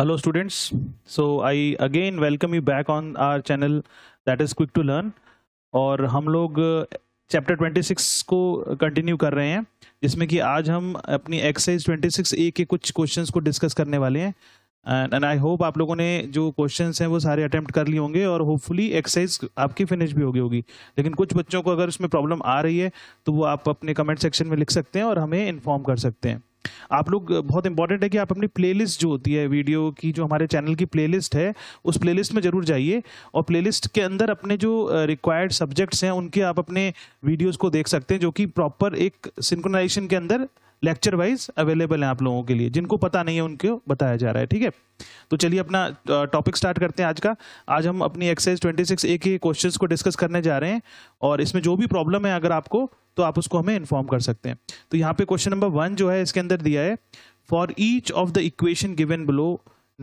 hello students so i again welcome you back on our channel that is quick to learn और हम लोग chapter 26 को continue कर रहे हैं जिसमें कि आज हम अपनी एक्सरसाइज 26 ए के कुछ क्वेश्चंस को डिस्कस करने वाले हैं एंड एंड आई होप आप लोगों ने जो क्वेश्चंस हैं वो सारे अटेम्प्ट कर लिए होंगे और होपफुली एक्सरसाइज आपकी फिनिश भी होगी होगी लेकिन कुछ बच्चों को अगर उसमें प्रॉब्लम आ रही है तो वो आप अपने कमेंट सेक्शन में लिख सकते हैं और हमें इन्फॉर्म कर सकते हैं आप लोग बहुत इंपॉर्टेंट है कि आप अपनी प्लेलिस्ट जो होती है वीडियो की जो हमारे चैनल की प्लेलिस्ट है उस प्लेलिस्ट में जरूर जाइए और प्लेलिस्ट के अंदर अपने जो रिक्वायर्ड सब्जेक्ट्स हैं उनके आप अपने वीडियोज़ को देख सकते हैं जो कि प्रॉपर एक सिंक्रोनाइजेशन के अंदर लेक्चर वाइज अवेलेबल हैं आप लोगों के लिए जिनको पता नहीं है उनको बताया जा रहा है ठीक है तो चलिए अपना टॉपिक स्टार्ट करते हैं आज का आज हम अपनी एक्सरसाइज ट्वेंटी सिक्स ए के क्वेश्चन को डिस्कस करने जा रहे हैं और इसमें जो भी प्रॉब्लम है अगर आपको तो आप उसको हमें इन्फॉर्म कर सकते हैं तो यहाँ पे क्वेश्चन नंबर वन जो है इसके अंदर दिया दिया है for each of the equation given below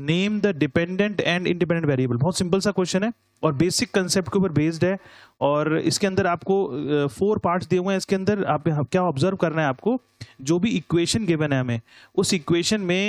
name the dependent and independent variable बहुत सिंपल सा क्वेश्चन है और बेसिक कंसेप्ट के ऊपर बेस्ड है और इसके अंदर आपको फोर पार्ट्स दिए हुए हैं इसके अंदर आप क्या ऑब्जर्व करना है आपको जो भी इक्वेशन गिवन है हमें उस इक्वेशन में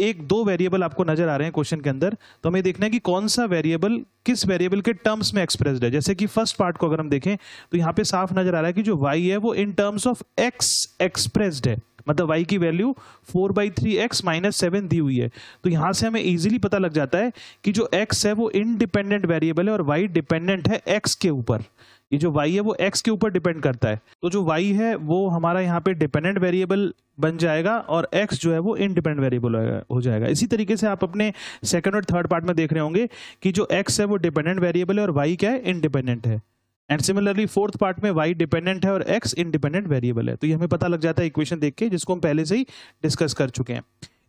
एक दो वेरिएबल आपको नजर आ रहे हैं क्वेश्चन के अंदर तो हमें देखना है कि कौन सा वेरिएबल किस वेरिएबल के टर्म्स में एक्सप्रेस्ड है जैसे कि फर्स्ट पार्ट को अगर हम देखें तो यहाँ पे साफ नजर आ रहा है कि जो वाई है वो in terms of X expressed है मतलब वाई की value four by three X minus seven दी हुई है तो यहाँ से हमें इजीली पता लग जाता है कि जो एक्स है वो इनडिपेंडेंट वेरिएबल है और वाई डिपेंडेंट है एक्स के ऊपर ये जो वाई है वो एक्स के ऊपर डिपेंड करता है तो जो वाई है वो हमारा यहाँ पे डिपेंडेंट वेरिएबल बन जाएगा और एक्स जो है वो इनडिपेंडेंट वेरिएबल हो जाएगा इसी तरीके से आप अपने सेकंड और थर्ड पार्ट में देख रहे होंगे कि जो एक्स है वो डिपेंडेंट वेरिएबल है और वाई क्या है इनडिपेंडेंट है एंड सिमिलरली फोर्थ पार्ट में वाई डिपेंडेंट है और एक्स इनडिपेंडेंट वेरिएबल है तो ये हमें पता लग जाता है इक्वेशन देख के जिसको हम पहले से ही डिस्कस कर चुके हैं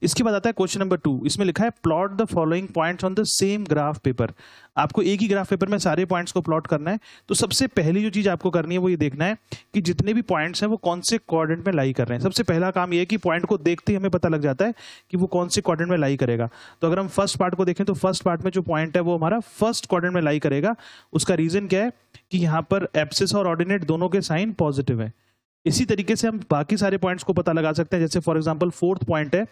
इसके बाद आता है क्वेश्चन नंबर टू इसमें लिखा है plot the following points on the same graph paper आपको एक ही ग्राफ पेपर में सारे पॉइंट्स को प्लॉट करना है तो सबसे पहली जो चीज़ आपको करनी है वो ये देखना है कि जितने भी पॉइंट्स हैं वो कौन से कॉर्डेंट में लाई कर रहे हैं सबसे पहला काम यह है कि पॉइंट को देखते ही हमें पता लग जाता है कि वो कौन से कॉर्डेंट में लाई करेगा तो अगर हम फर्स्ट पार्ट को देखें तो फर्स्ट पार्ट में जो पॉइंट है वो हमारा फर्स्ट कॉर्डेंट में लाई करेगा उसका रीज़न क्या है कि यहाँ पर एप्सिस और ऑर्डिनेट दोनों के साइन पॉजिटिव है इसी तरीके से हम बाकी सारे पॉइंट्स को पता लगा सकते हैं जैसे फॉर एग्जांपल फोर्थ पॉइंट है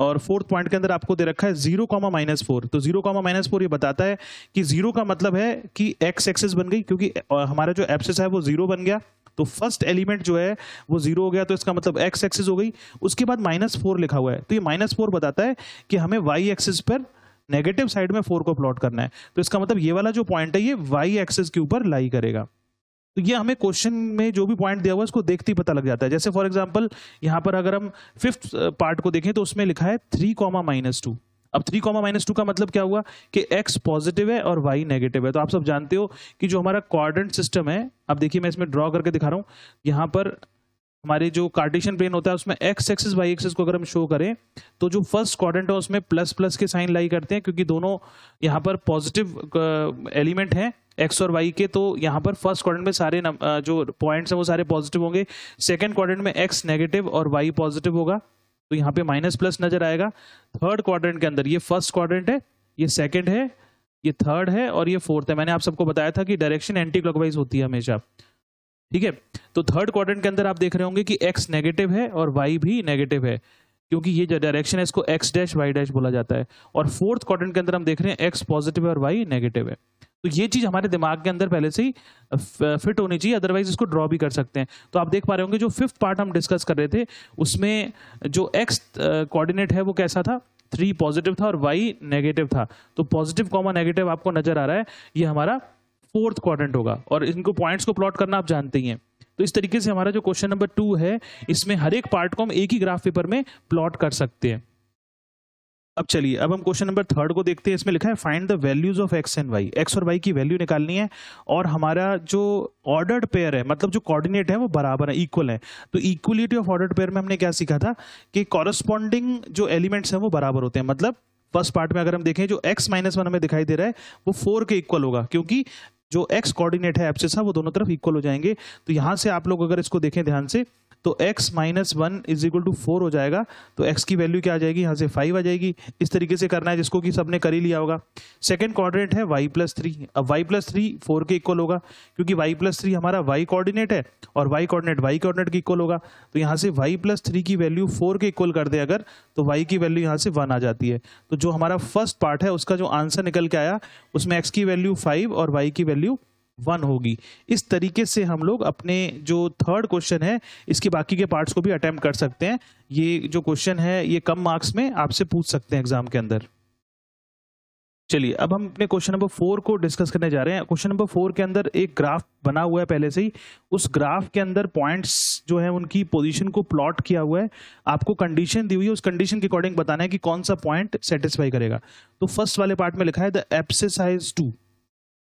और फोर्थ पॉइंट के अंदर आपको दे रखा है जीरो कॉमा माइनस फोर तो जीरो कॉमा माइनस फोर ये बताता है कि जीरो का मतलब है कि एक्स एक्सेस बन गई क्योंकि हमारा जो एप्सिस है वो जीरो बन गया तो फर्स्ट एलिमेंट जो है वो जीरो हो गया तो इसका मतलब एक्स एक्सेस हो गई उसके बाद माइनस फोर लिखा हुआ है तो ये माइनस फोर बताता है कि हमें वाई एक्सेस पर नेगेटिव साइड में फोर को प्लॉट करना है तो इसका मतलब ये वाला जो पॉइंट है ये वाई एक्सेस के ऊपर लाई करेगा तो ये हमें क्वेश्चन में जो भी पॉइंट दिया हुआ है उसको देखते ही पता लग जाता है जैसे फॉर एग्जाम्पल यहाँ पर अगर हम फिफ्थ पार्ट uh, को देखें तो उसमें लिखा है थ्री कॉमा माइनस टू अब थ्री कॉमा माइनस टू का मतलब क्या हुआ कि एक्स पॉजिटिव है और वाई नेगेटिव है तो आप सब जानते हो कि जो हमारा कॉर्डेंट सिस्टम है आप देखिए मैं इसमें ड्रॉ करके दिखा रहा हूँ यहाँ पर हमारे जो कार्टिशन प्लेन होता है उसमें एक्स एक्सिस वाई एक्सिस को अगर हम शो करें तो जो फर्स्ट क्वाड्रेंट है उसमें प्लस प्लस के साइन लाई करते हैं क्योंकि दोनों यहाँ पर पॉजिटिव एलिमेंट uh, हैं एक्स और वाई के तो यहाँ पर फर्स्ट क्वाड्रेंट में सारे uh, जो पॉइंट्स हैं वो सारे पॉजिटिव होंगे सेकेंड क्वाड्रेंट में एक्स नेगेटिव और वाई पॉजिटिव होगा तो यहाँ पे माइनस प्लस नजर आएगा थर्ड क्वाड्रेंट के अंदर ये फर्स्ट क्वाड्रेंट है ये सेकेंड है ये थर्ड है और ये फोर्थ है मैंने आप सबको बताया था कि डायरेक्शन एंटी क्लॉकवाइज होती है हमेशा ठीक है तो थर्ड क्वाड्रेंट के अंदर आप देख रहे होंगे कि एक्स नेगेटिव है और वाई भी नेगेटिव है क्योंकि ये जो डायरेक्शन है इसको एक्स डैश वाई डैश बोला जाता है और फोर्थ क्वाड्रेंट के अंदर हम देख रहे हैं एक्स पॉजिटिव है और वाई नेगेटिव है तो ये चीज हमारे दिमाग के अंदर पहले से ही फिट होनी चाहिए अदरवाइज इसको ड्रॉ भी कर सकते हैं तो आप देख पा रहे होंगे जो फिफ्थ पार्ट हम डिस्कस कर रहे थे उसमें जो एक्स कोऑर्डिनेट है वो कैसा था थ्री पॉजिटिव था और वाई नेगेटिव था तो पॉजिटिव कॉमा नेगेटिव आपको नजर आ रहा है ये हमारा फोर्थ क्वाड्रेंट होगा और इनको पॉइंट्स को प्लॉट करना आप जानते ही हैं तो इस तरीके से हमारा जो क्वेश्चन नंबर टू है इसमें हर एक पार्ट को हम एक ही ग्राफ पेपर में प्लॉट कर सकते हैं अब चलिए अब हम क्वेश्चन नंबर थर्ड को देखते हैं इसमें लिखा है find the values of X and Y X और वाई की वैल्यू निकालनी है और हमारा जो ऑर्डर्ड पेयर है मतलब जो कोऑर्डिनेट है वो बराबर है इक्वल है तो इक्वलिटी ऑफ ऑर्डर्ड पेयर में हमने क्या सीखा था कि कॉरस्पॉन्डिंग जो एलिमेंट्स हैं वो बराबर होते हैं मतलब फर्स्ट पार्ट में अगर हम देखें जो एक्स माइनस वन हमें दिखाई दे रहा है वो फोर के इक्वल होगा क्योंकि जो एक्स कोऑर्डिनेट है एप्सिस है हाँ, वो दोनों तरफ इक्वल हो जाएंगे तो यहाँ से आप लोग अगर इसको देखें ध्यान से तो x minus one is equal to four हो जाएगा तो x की वैल्यू क्या आ जाएगी यहाँ से फाइव आ जाएगी इस तरीके से करना है जिसको कि सबने कर ही लिया होगा सेकेंड कॉर्डिनेट है y प्लस थ्री अब y प्लस थ्री फोर के इक्वल होगा क्योंकि y प्लस थ्री हमारा y कॉर्डिनेट है और y कॉर्डिनेट y कॉर्डिनेट के इक्वल होगा तो यहाँ से y प्लस थ्री की वैल्यू फोर के इक्वल कर दे अगर तो y की वैल्यू यहाँ से वन आ जाती है तो जो हमारा फर्स्ट पार्ट है उसका जो आंसर निकल के आया उसमें एक्स की वैल्यू फाइव और वाई की वैल्यू वन होगी इस तरीके से हम लोग अपने जो थर्ड क्वेश्चन है इसके बाकी के पार्ट्स को भी अटैम्प्ट कर सकते हैं ये जो क्वेश्चन है ये कम मार्क्स में आपसे पूछ सकते हैं एग्जाम के अंदर चलिए अब हम अपने क्वेश्चन नंबर फोर को डिस्कस करने जा रहे हैं क्वेश्चन नंबर फोर के अंदर एक ग्राफ बना हुआ है पहले से ही उस ग्राफ के अंदर पॉइंट्स जो है उनकी पोजीशन को प्लॉट किया हुआ है आपको कंडीशन दी हुई है उस कंडीशन के अकॉर्डिंग बताना है कि कौन सा पॉइंट सेटिस्फाई करेगा तो फर्स्ट वाले पार्ट में लिखा है the abscissa two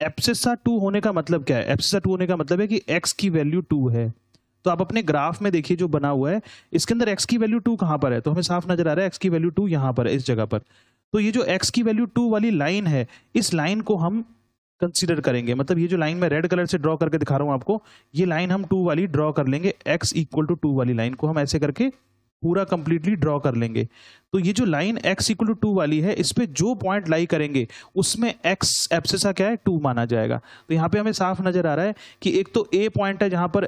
abscissa two होने का मतलब क्या है एप्सिसा टू होने का मतलब है कि एक्स की वैल्यू टू है तो आप अपने ग्राफ में देखिए जो बना हुआ है इसके अंदर एक्स की वैल्यू टू कहाँ पर है तो हमें साफ नजर आ रहा है एक्स की वैल्यू टू यहाँ पर है इस जगह पर तो ये जो एक्स की वैल्यू टू वाली लाइन है इस लाइन को हम कंसिडर करेंगे मतलब ये जो लाइन मैं रेड कलर से ड्रॉ करके दिखा रहा हूँ आपको ये लाइन हम टू वाली ड्रॉ कर लेंगे एक्स इक्वल टू टू वाली लाइन को हम ऐसे करके पूरा कंप्लीटली ड्रॉ कर लेंगे तो ये जो line X equal to two वाली है इस पर जो पॉइंट लाई करेंगे उसमें एक्स एप्सिसा क्या है टू माना जाएगा तो यहाँ पे हमें साफ नजर आ रहा है कि एक तो ए पॉइंट है जहाँ पर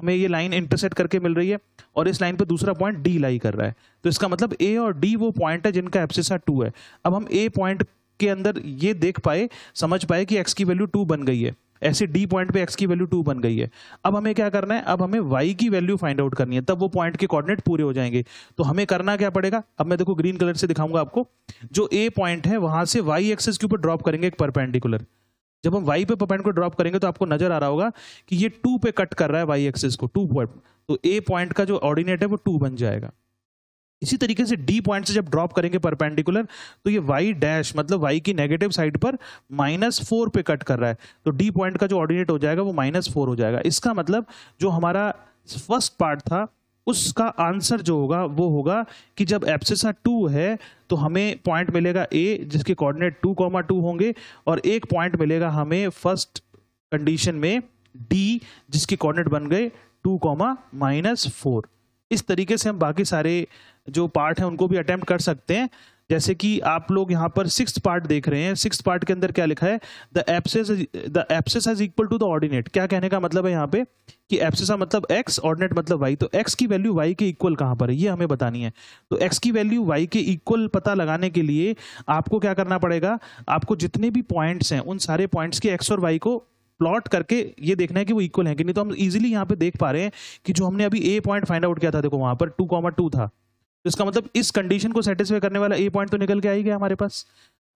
हमें ये लाइन इंटरसेट करके मिल रही है और इस लाइन पे दूसरा पॉइंट डी लाई कर रहा है तो इसका मतलब ए और डी वो पॉइंट है जिनका एप्सिसा टू है अब हम ए पॉइंट के अंदर ये देख पाए समझ पाए कि एक्स की वैल्यू टू बन गई है ऐसे डी पॉइंट पे एक्स की वैल्यू टू बन गई है अब हमें क्या करना है अब हमें वाई की वैल्यू फाइंड आउट करनी है तब वो पॉइंट के कॉर्डिनेट पूरे हो जाएंगे तो हमें करना क्या पड़ेगा अब मैं देखो ग्रीन कलर से दिखाऊंगा आपको जो ए पॉइंट है वहां से वाई एक्सेस के ऊपर ड्रॉप करेंगे एक परपेंडिकुलर जब हम वाई पे पॉइंट को ड्रॉप करेंगे तो आपको नजर आ रहा होगा कि ये टू पे कट कर रहा है वाई एक्सेस को टू पॉइंट तो ए पॉइंट का जो ऑर्डिनेट है वो टू बन जाएगा इसी तरीके से डी पॉइंट से जब ड्रॉप करेंगे परपेंडिकुलर तो ये वाई डैश मतलब वाई की नेगेटिव साइड पर माइनस फोर पे कट कर रहा है तो डी पॉइंट का जो ऑर्डिनेट हो जाएगा वो माइनस फोर हो जाएगा इसका मतलब जो हमारा फर्स्ट पार्ट था उसका आंसर जो होगा वो होगा कि जब एप्सिसा टू है तो हमें पॉइंट मिलेगा ए जिसके कॉर्डिनेट टू कॉमा टू होंगे और एक पॉइंट मिलेगा हमें फर्स्ट कंडीशन में डी जिसके कॉर्डिनेट बन गए टू कॉमा माइनस फोर इस तरीके से हम बाकी सारे जो पार्ट है उनको भी अटैम्प्ट कर सकते हैं जैसे कि आप लोग यहाँ पर सिक्स पार्ट देख रहे हैं सिक्स पार्ट के अंदर क्या लिखा है the abscissa the abscissa is equal to the ordinate क्या कहने का मतलब है यहाँ पे कि एप्सेसा मतलब एक्स ऑर्डिनेट मतलब वाई तो एक्स की वैल्यू वाई के इक्वल कहाँ पर है ये हमें बतानी है तो एक्स की वैल्यू वाई के इक्वल पता लगाने के लिए आपको क्या करना पड़ेगा आपको जितने भी पॉइंट्स हैं उन सारे पॉइंट्स के एक्स और वाई को प्लॉट करके ये देखना है कि वो इक्वल है कि नहीं तो हम इजीली यहाँ पे देख पा रहे हैं कि जो हमने अभी ए पॉइंट फाइंड आउट किया था देखो वहाँ पर टू कॉमर टू था तो इसका मतलब इस कंडीशन को सेटिस्फाई करने वाला ए पॉइंट तो निकल के आ ही गया हमारे पास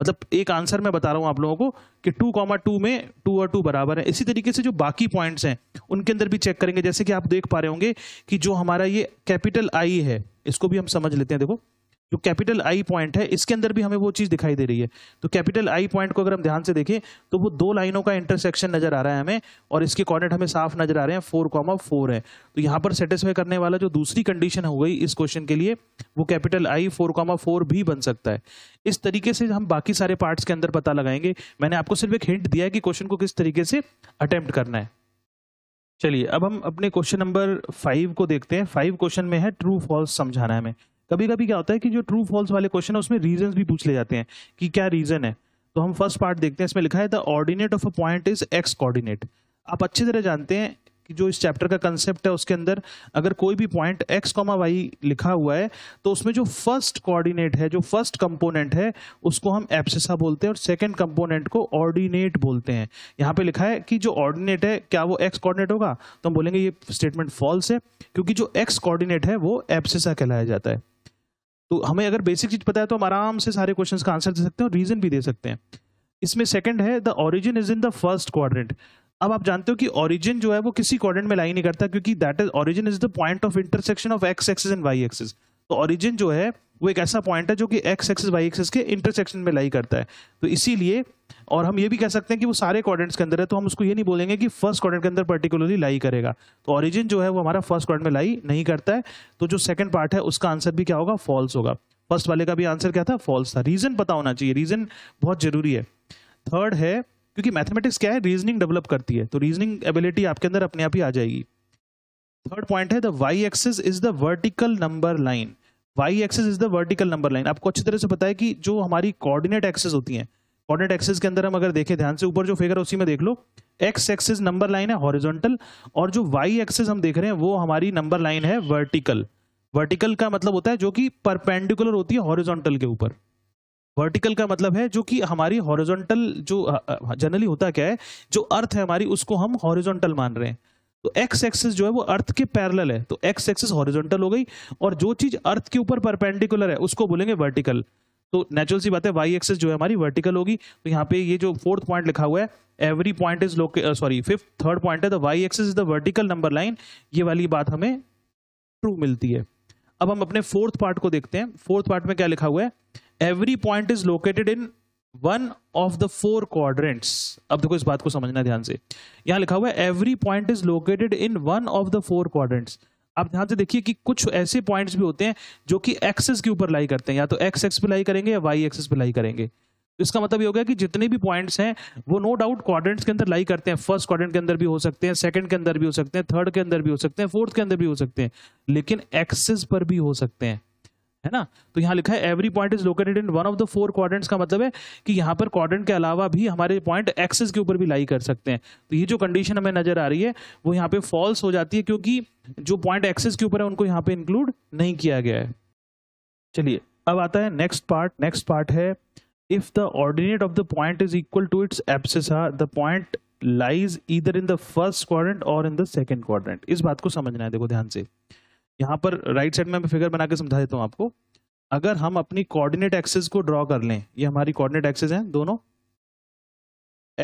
मतलब एक आंसर मैं बता रहा हूँ आप लोगों को कि टू कॉमा टू में टू और टू बराबर है इसी तरीके से जो बाकी पॉइंट्स हैं उनके अंदर भी चेक करेंगे जैसे कि आप देख पा रहे होंगे कि जो हमारा ये कैपिटल आई है इसको भी हम समझ लेते हैं देखो जो कैपिटल आई पॉइंट है इसके अंदर भी हमें वो चीज़ दिखाई दे रही है तो कैपिटल आई पॉइंट को अगर हम ध्यान से देखें तो वो दो लाइनों का इंटरसेक्शन नजर आ रहा है हमें और इसके कॉर्डिनेट हमें साफ नजर आ रहे हैं फोर कॉमा फोर है तो यहाँ पर सेटिस्फाई करने वाला जो दूसरी कंडीशन हो गई इस क्वेश्चन के लिए वो capital I four comma four भी बन सकता है इस तरीके से हम बाकी सारे पार्ट के अंदर पता लगाएंगे मैंने आपको सिर्फ एक हिंट दिया है कि क्वेश्चन को किस तरीके से अटेम्प्ट करना है चलिए अब हम अपने क्वेश्चन नंबर फाइव को देखते हैं फाइव क्वेश्चन में है ट्रू फॉल्स समझाना है हमें कभी कभी क्या होता है कि जो ट्रू फॉल्स वाले क्वेश्चन है उसमें रीजन भी पूछ ले जाते हैं कि क्या रीजन है तो हम फर्स्ट पार्ट देखते हैं इसमें लिखा है the ordinate of a point is X coordinate आप अच्छी तरह जानते हैं कि जो इस चैप्टर का कंसेप्ट है उसके अंदर अगर कोई भी पॉइंट एक्स कॉमा वाई लिखा हुआ है तो उसमें जो फर्स्ट कोऑर्डिनेट है जो फर्स्ट कंपोनेंट है उसको हम एप्सिसा बोलते हैं और सेकंड कंपोनेंट को ऑर्डिनेट बोलते हैं यहाँ पे लिखा है कि जो ऑर्डिनेट है क्या वो एक्स कॉर्डिनेट होगा तो हम बोलेंगे ये स्टेटमेंट फॉल्स है क्योंकि जो एक्स कॉर्डिनेट है वो एप्सिसा कहलाया जाता है तो हमें अगर बेसिक चीज पता है तो हम आराम से सारे क्वेश्चन का आंसर दे सकते हैं और रीजन भी दे सकते हैं इसमें सेकंड है the origin is in the first quadrant अब आप जानते हो कि ऑरिजिन जो है वो किसी क्वाड्रेंट में लाई नहीं करता क्योंकि that is origin is the point of intersection of X axis and Y axis तो ऑरिजिन जो है वो एक ऐसा पॉइंट है जो कि एक्स एक्सिस वाई एक्सिस के इंटरसेक्शन में लाई करता है तो इसीलिए और हम ये भी कह सकते हैं कि वो सारे क्वाड्रेंट्स के अंदर है तो हम उसको ये नहीं बोलेंगे कि फर्स्ट क्वाड्रेंट के अंदर पर्टिकुलरली लाई करेगा तो ऑरिजिन जो है वो हमारा फर्स्ट क्वाड्रेंट में लाई नहीं करता है तो जो सेकंड पार्ट है उसका आंसर भी क्या होगा फॉल्स होगा फर्स्ट वाले का भी आंसर क्या था फॉल्स था रीजन पता होना चाहिए रीजन बहुत जरूरी है थर्ड है क्योंकि मैथमेटिक्स क्या है रीजनिंग डेवलप करती है तो रीजनिंग एबिलिटी आपके अंदर अपने आप ही आ जाएगी थर्ड पॉइंट है the Y axis is the vertical number line Y axis is the vertical number line आपको अच्छी तरह से पता है कि जो हमारी कोऑर्डिनेट एक्सेस होती हैं कोऑर्डिनेट एक्सिस के अंदर हम अगर देखें ध्यान से ऊपर जो फिगर उसी में देख लो एक्स एक्सिस नंबर लाइन है हॉरिजॉन्टल और जो वाई एक्सिस हम देख रहे हैं वो हमारी नंबर लाइन है वर्टिकल वर्टिकल का मतलब होता है जो कि परपेंडिकुलर होती है हॉरिजॉन्टल के ऊपर वर्टिकल का मतलब है जो कि हमारी हॉरिजॉन्टल जो जनरली होता क्या है जो अर्थ है हमारी उसको हम हॉरिजॉन्टल मान रहे हैं तो एक्स एक्सिस जो है वो अर्थ के पैरेलल है तो एक्स एक्सिस हॉरिजॉन्टल हो गई और जो चीज अर्थ के ऊपर परपेंडिकुलर है उसको बोलेंगे वर्टिकल तो नेचुरल सी बात है वाई एक्सेस जो है हमारी वर्टिकल होगी तो यहाँ पे ये जो फोर्थ पॉइंट लिखा हुआ है every point is located sorry fifth third point है the Y axis is the vertical number line ये वाली बात हमें ट्रू मिलती है अब हम अपने फोर्थ पार्ट को देखते हैं फोर्थ पार्ट में क्या लिखा हुआ है every point is located in one of the four quadrants अब देखो इस बात को समझना ध्यान से यहां लिखा हुआ है every point is located in one of the four quadrants आप ध्यान से देखिए कि कुछ ऐसे पॉइंट्स भी होते हैं जो कि एक्सेस के ऊपर लाई करते हैं या तो एक्स एक्स पे लाई करेंगे या वाई एक्सेस पे लाई करेंगे तो इसका मतलब ये हो गया कि जितने भी पॉइंट्स हैं वो नो डाउट क्वाड्रेंट्स के अंदर लाई करते हैं फर्स्ट क्वाड्रेंट के अंदर भी हो सकते हैं सेकंड के अंदर भी हो सकते हैं थर्ड के अंदर भी हो सकते हैं फोर्थ के अंदर भी हो सकते हैं लेकिन एक्सेस पर भी हो सकते हैं है ना तो यहाँ लिखा है every point is located in one of the four quadrants का मतलब है कि यहाँ पर क्वाड्रेंट के अलावा भी हमारे पॉइंट एक्सेस के ऊपर भी लाई कर सकते हैं तो ये जो कंडीशन हमें नजर आ रही है वो यहाँ पे फॉल्स हो जाती है क्योंकि जो पॉइंट एक्सेस के ऊपर है उनको यहाँ पे इंक्लूड नहीं किया गया है चलिए अब आता है नेक्स्ट पार्ट नेक्स्ट पार्ट है if the ordinate of the point is equal to its abscissa the point lies इधर इन द फर्स्ट क्वाड्रेंट और इन द सेकेंड क्वाड्रेंट इस बात को समझना है देखो ध्यान से यहाँ पर राइट साइड में मैं फिगर बना के समझा देता हूँ आपको अगर हम अपनी कोऑर्डिनेट एक्सेस को ड्रॉ कर लें ये हमारी कोऑर्डिनेट एक्सेस हैं दोनों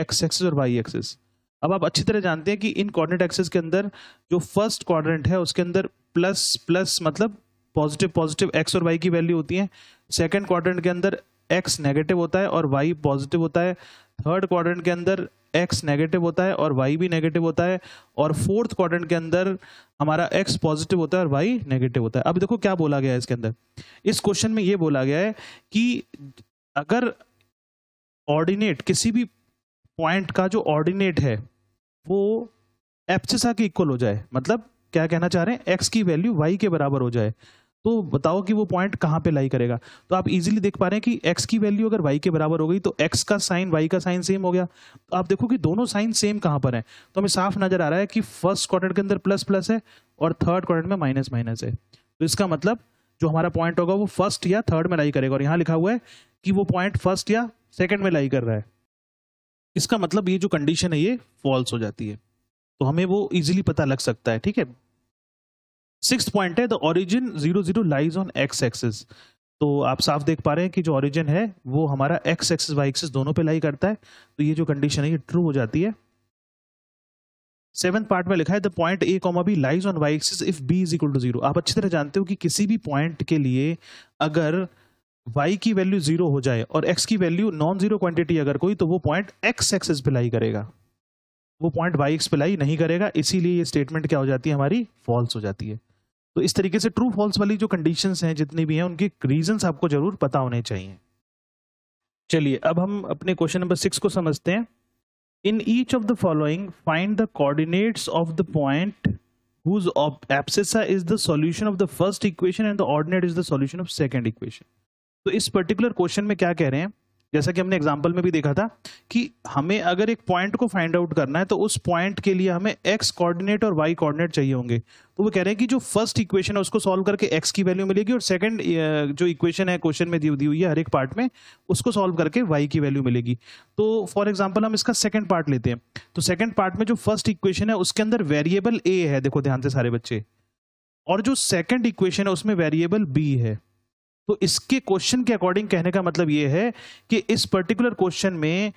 एक्स एक्सेस और वाई एक्सेस अब आप अच्छी तरह जानते हैं कि इन कोऑर्डिनेट एक्सेस के अंदर जो फर्स्ट कोऑर्डिनेट है उसके अंदर प्लस प्लस मतलब पॉजिटिव पॉजिटिव एक्स और वाई की वैल्यू होती है सेकेंड क्वाड्रेंट के अंदर एक्स नेगेटिव होता है और वाई पॉजिटिव होता है थर्ड क्वाड्रेंट के अंदर एक्स नेगेटिव होता है और वाई भी नेगेटिव होता है और फोर्थ क्वाड्रेंट के अंदर हमारा एक्स पॉजिटिव होता है और वाई नेगेटिव होता है अब देखो क्या बोला गया है इसके अंदर इस क्वेश्चन में ये बोला गया है कि अगर ऑर्डिनेट किसी भी पॉइंट का जो ऑर्डिनेट है वो एप्सिसा के इक्वल हो जाए मतलब क्या कहना चाह रहे हैं एक्स की वैल्यू वाई के बराबर हो जाए तो बताओ कि वो पॉइंट कहाँ पे लाई करेगा तो आप इजीली देख पा रहे हैं कि एक्स की वैल्यू अगर वाई के बराबर हो गई तो एक्स का साइन वाई का साइन सेम हो गया तो आप देखो कि दोनों साइन सेम कहाँ पर है तो हमें साफ नजर आ रहा है कि फर्स्ट क्वार्टर के अंदर प्लस प्लस है और थर्ड क्वार्टर में माइनस माइनस है तो इसका मतलब जो हमारा पॉइंट होगा वो फर्स्ट या थर्ड में लाई करेगा और यहाँ लिखा हुआ है कि वो पॉइंट फर्स्ट या सेकेंड में लाई कर रहा है इसका मतलब ये जो कंडीशन है ये फॉल्स हो जाती है तो हमें वो इजिली पता लग सकता है ठीक है सिक्स पॉइंट है the origin zero zero lies on X axis तो आप साफ देख पा रहे हैं कि जो ऑरिजिन है वो हमारा एक्स एक्सेस वाई एक्सेस दोनों पे लाई करता है तो ये जो कंडीशन है ये ट्रू हो जाती है सेवंथ पार्ट में लिखा है the point A comma B lies on Y axis if B is equal to zero आप अच्छी तरह जानते हो कि किसी भी पॉइंट के लिए अगर वाई की वैल्यू जीरो हो जाए और एक्स की वैल्यू नॉन जीरो क्वांटिटी अगर कोई तो वो पॉइंट एक्स एक्सेस पे लाई करेगा वो पॉइंट वाई एक्स पे लाई नहीं करेगा इसीलिए ये स्टेटमेंट क्या हो जाती है हमारी फॉल्स हो जाती है तो इस तरीके से ट्रू फॉल्स वाली जो कंडीशन हैं जितनी भी हैं उनके रीजन आपको जरूर पता होने चाहिए चलिए अब हम अपने क्वेश्चन नंबर सिक्स को समझते हैं in each of the following find the coordinates of the point whose abscissa is of solution of the first equation and the ordinate is the solution of तो इस पर्टिकुलर क्वेश्चन में क्या कह रहे हैं जैसा कि हमने एग्जाम्पल में भी देखा था कि हमें अगर एक पॉइंट को फाइंड आउट करना है तो उस पॉइंट के लिए हमें एक्स कोऑर्डिनेट और वाई कोऑर्डिनेट चाहिए होंगे तो वो कह रहे हैं कि जो फर्स्ट इक्वेशन है उसको सॉल्व करके एक्स की वैल्यू मिलेगी और सेकंड जो इक्वेशन है क्वेश्चन में दी दी हुई है हर एक पार्ट में उसको सॉल्व करके वाई की वैल्यू मिलेगी तो फॉर एग्जाम्पल हम इसका सेकेंड पार्ट लेते हैं तो सेकेंड पार्ट में जो फर्स्ट इक्वेशन है उसके अंदर वेरिएबल ए है देखो ध्यान से सारे बच्चे और जो सेकेंड इक्वेशन है उसमें वेरिएबल बी है तो इसके क्वेश्चन के अकॉर्डिंग कहने का मतलब ये है कि इस पर्टिकुलर क्वेश्चन में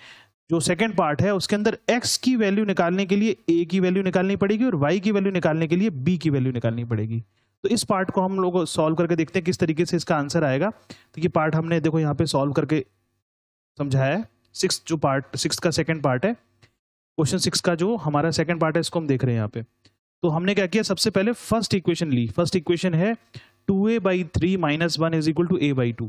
जो सेकंड पार्ट है उसके अंदर x की वैल्यू निकालने के लिए a की वैल्यू निकालनी पड़ेगी और y की वैल्यू निकालने के लिए b की वैल्यू निकालनी पड़ेगी तो इस पार्ट को हम लोग सॉल्व करके देखते हैं किस तरीके से इसका आंसर आएगा तो ये पार्ट हमने देखो यहाँ पे सॉल्व करके समझाया सिक्स जो पार्ट सिक्स का सेकेंड पार्ट है क्वेश्चन सिक्स का जो हमारा सेकेंड पार्ट है इसको हम देख रहे हैं यहाँ पे तो हमने क्या किया सबसे पहले फर्स्ट इक्वेशन ली फर्स्ट इक्वेशन है two A by three minus one is equal to A by two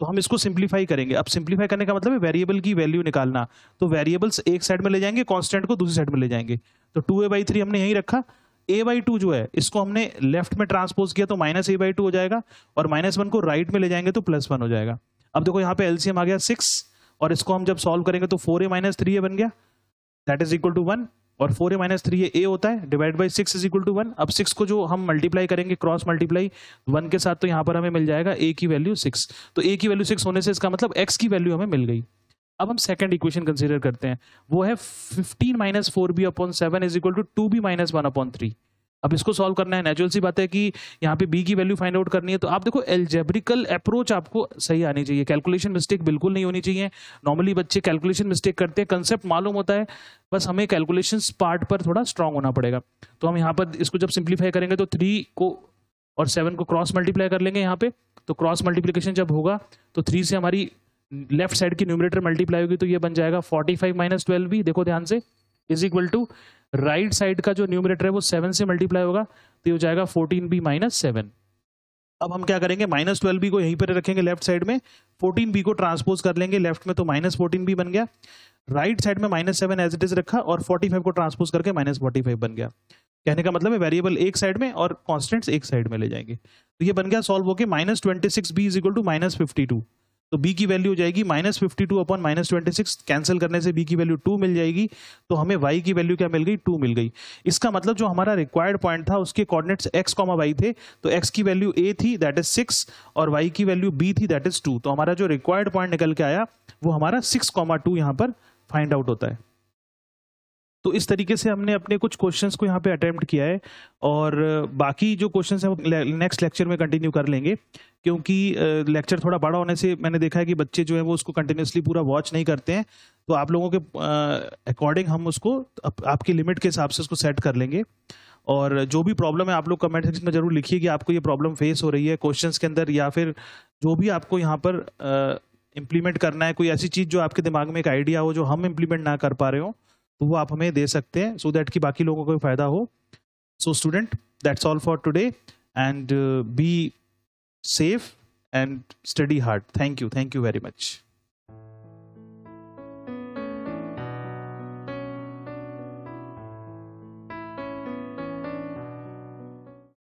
तो हम इसको सिंप्लीफाई करेंगे अब सिंप्लीफाई करने का मतलब है वेरिएबल की वैल्यू निकालना तो वेरिएबल्स एक साइड में ले जाएंगे कांस्टेंट को दूसरी साइड में ले जाएंगे तो टू ए बाई थ्री हमने यही रखा ए बाई टू जो है इसको हमने लेफ्ट में ट्रांसपोज किया तो माइनस ए बाई टू हो जाएगा और माइनस वन को राइट में ले जाएंगे तो प्लस वन हो जाएगा अब देखो यहाँ पे एलसीएम आ गया सिक्स और इसको हम जब सॉल्व करेंगे तो four A minus three A बन गया that is equal to one और four A minus three A होता है divide by six is equal to one अब सिक्स को जो हम मल्टीप्लाई करेंगे क्रॉस मल्टीप्लाई वन के साथ तो यहाँ पर हमें मिल जाएगा ए की वैल्यू सिक्स तो ए की वैल्यू सिक्स होने से इसका मतलब एक्स की वैल्यू हमें मिल गई अब हम सेकंड इक्वेशन कंसिडर करते हैं वो है fifteen minus four B upon seven is equal to two B minus one upon three अब इसको सॉल्व करना है नेचुरल सी बात है कि यहाँ पे बी की वैल्यू फाइंड आउट करनी है तो आप देखो एल्जेब्रिकल अप्रोच आपको सही आनी चाहिए कैलकुलेशन मिस्टेक बिल्कुल नहीं होनी चाहिए नॉर्मली बच्चे कैलकुलेशन मिस्टेक करते हैं कंसेप्ट मालूम होता है बस हमें कैलकुलेशन पार्ट पर थोड़ा स्ट्रांग होना पड़ेगा तो हम यहाँ पर इसको जब सिंप्लीफाई करेंगे तो थ्री को और सेवन को क्रॉस मल्टीप्लाई कर लेंगे यहाँ पे तो क्रॉस मल्टीप्लीकेशन जब होगा तो थ्री से हमारी लेफ्ट साइड की न्यूमिनेटर मल्टीप्लाई होगी तो ये बन जाएगा फोर्टी फाइव माइनस ट्वेल्व भी देखो ध्यान से is equal to right right side का जो न्यूमिनेटर है वो सेवन से मल्टीप्लाई होगा तो ये हो जाएगा फोर्टीन बी माइनस सेवन अब हम क्या करेंगे माइनस ट्वेल्व बी को यहीं पर रखेंगे लेफ्ट साइड में फोर्टीन बी को ट्रांसपोज कर लेंगे लेफ्ट में तो माइनस फोर्टीन बी बन गया राइट right साइड में minus seven as it is रखा और फोर्टी फाइव को ट्रांसपोज करके माइनस फोर्टी फाइव बन गया कहने का मतलब है वेरिएबल एक साइड में और कॉन्स्टेंट्स एक साइड में ले जाएंगे तो ये बन गया सॉल्व होकर minus twenty six B is equal to minus fifty two तो बी की वैल्यू हो जाएगी minus fifty two upon minus twenty six cancel करने से बी की वैल्यू टू मिल जाएगी तो हमें वाई की वैल्यू क्या मिल गई टू मिल गई इसका मतलब जो हमारा रिक्वायर्ड पॉइंट था उसके कोऑर्डिनेट्स एक्स कॉमा वाई थे तो एक्स की वैल्यू ए थी दैट इज सिक्स और वाई की वैल्यू बी थी दैट इज टू तो हमारा जो रिक्वायर्ड पॉइंट निकल के आया वो हमारा सिक्स कॉमा टू यहाँ पर फाइंड आउट होता है तो इस तरीके से हमने अपने कुछ क्वेश्चंस को यहाँ पे अटैम्प्ट किया है और बाकी जो क्वेश्चंस हैं वो नेक्स्ट लेक्चर में कंटिन्यू कर लेंगे क्योंकि लेक्चर थोड़ा बड़ा होने से मैंने देखा है कि बच्चे जो है वो उसको कंटिन्यूसली पूरा वॉच नहीं करते हैं तो आप लोगों के अकॉर्डिंग हम उसको आप, आपकी लिमिट के हिसाब से उसको सेट कर लेंगे और जो भी प्रॉब्लम है आप लोग कमेंट सेक्शन में जरूर लिखिए कि आपको ये प्रॉब्लम फेस हो रही है क्वेश्चन के अंदर या फिर जो भी आपको यहाँ पर इम्प्लीमेंट करना है कोई ऐसी चीज़ जो आपके दिमाग में एक आइडिया हो जो हम इम्प्लीमेंट ना कर पा रहे हो तो वो आप हमें दे सकते हैं सो so दैट कि बाकी लोगों को फायदा हो so student that's all for today and be safe and study hard thank you thank you very much